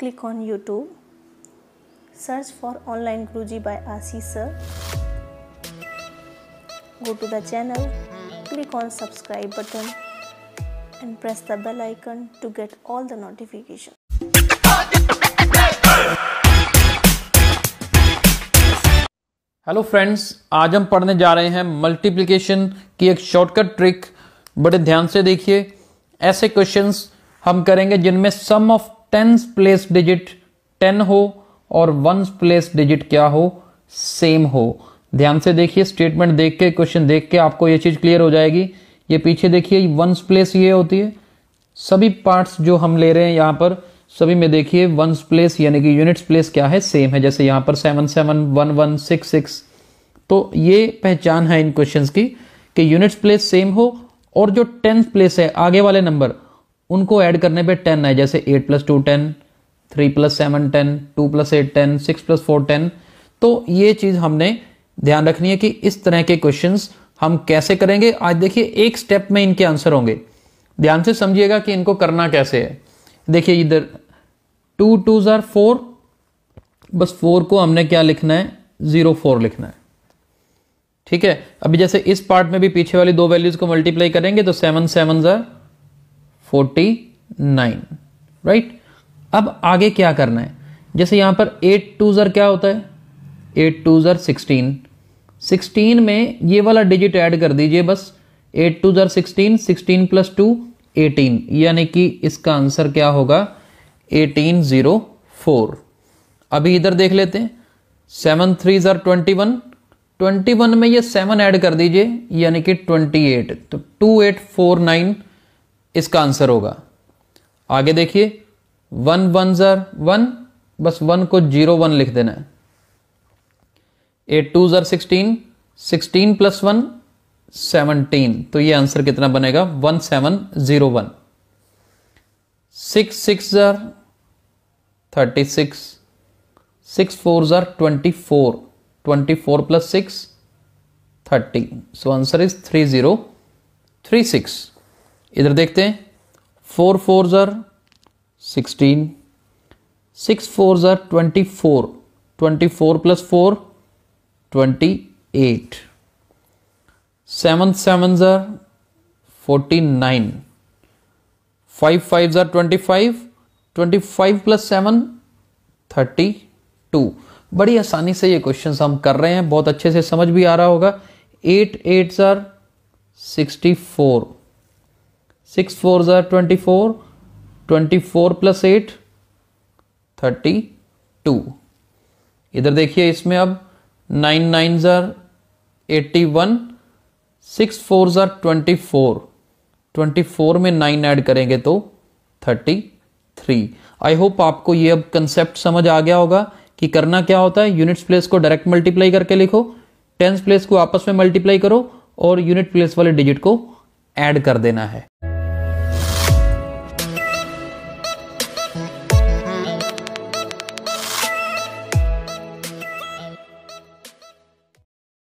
click on YouTube, search for Online Guruji by Ashish Sir, go to the channel, click on subscribe button and press the bell icon to get all the notifications. Hello friends आज हम पढ़ने जा रहे हैं multiplication की एक shortcut trick बड़े ध्यान से देखिए ऐसे क्वेश्चंस हम करेंगे जिनमें sum of tens place digit ten हो और वंस प्लेस डिजिट क्या हो सेम हो ध्यान से देखिए स्टेटमेंट देख के क्वेश्चन देख के आपको ये चीज़ क्लियर हो जाएगी ये पीछे देखिए वंस प्लेस ये होती है सभी पार्ट्स जो हम ले रहे हैं यहाँ पर सभी में देखिए वंस प्लेस यानी कि यूनिट्स प्लेस क्या है सेम है जैसे यहाँ पर seven seven one one six six तो ये पहचान है इन क्वेश्चंस की कि यूनिट्स प्लेस सेम हो और जो टेंथ प्लेस है आगे वाले नंबर उनको ऐड करने पे टेन है जैसे eight plus two ten three plus seven ten two plus eight ten six plus four ten तो ये चीज़ हमने ध्यान रखनी है कि इस तरह के क्वेश्चन हम कैसे करेंगे आज देखिए एक स्टेप में इनके आंसर होंगे ध्यान से समझिएगा कि इनको करना कैसे है देखिए इधर टू टू ज़ार फोर बस फोर को हमने क्या लिखना है ज़ीरो फोर लिखना है ठीक है अभी जैसे इस पार्ट में भी पीछे वाली दो वैल्यूज़ को मल्टीप्लाई करेंगे तो सेवन सेवन ज़ार फोर्टी नाइन राइट अब आगे क्या करना है जैसे यहां पर एट टू ज़र क्या होता है एट टू ज़र सिक्सटीन सिक्सटीन में ये वाला डिजिट ऐड कर दीजिए बस एट टू ज़र sixteen sixteen plus two eighteen यानी कि इसका आंसर क्या होगा एटीन ज़ीरो फोर अभी इधर देख लेते हैं सेवन थ्री ज़र ट्वेंटी वन ट्वेंटी वन में ये सेवन ऐड कर दीजिए यानी कि ट्वेंटी एट तो टू एट फोर नाइन इसका आंसर होगा आगे देखिए वन वन जर वन बस वन को जीरो वन लिख देना है एट टू जर sixteen sixteen plus one seventeen तो ये आंसर कितना बनेगा one seven zero one six six जर थर्टी सिक्स सिक्स फोर जर twenty four twenty four plus six thirty so answer is three zero three six इधर देखते हैं फोर फोर ज़र सिक्सटीन सिक्स फोर ज़र twenty four twenty four plus four twenty eight seven seven ज़र forty nine five five ज़र twenty five twenty five plus seven thirty two बड़ी आसानी से ये क्वेश्चन हम कर रहे हैं बहुत अच्छे से समझ भी आ रहा होगा एट एट ज़र सिक्सटी फोर सिक्स फोर ज़ार twenty four twenty four plus eight thirty two इधर देखिए इसमें अब नाइन नाइन ज़ार एट्टी वन सिक्स फोर ज़ार ट्वेंटी फोर ट्वेंटी फोर में नाइन ऐड करेंगे तो थर्टी थ्री आई होप आपको ये अब कंसेप्ट समझ आ गया होगा कि करना क्या होता है यूनिट्स प्लेस को डायरेक्ट मल्टीप्लाई करके लिखो टेंस प्लेस को आपस में मल्टीप्लाई करो और यूनिट प्लेस वाले डिजिट को ऐड कर देना है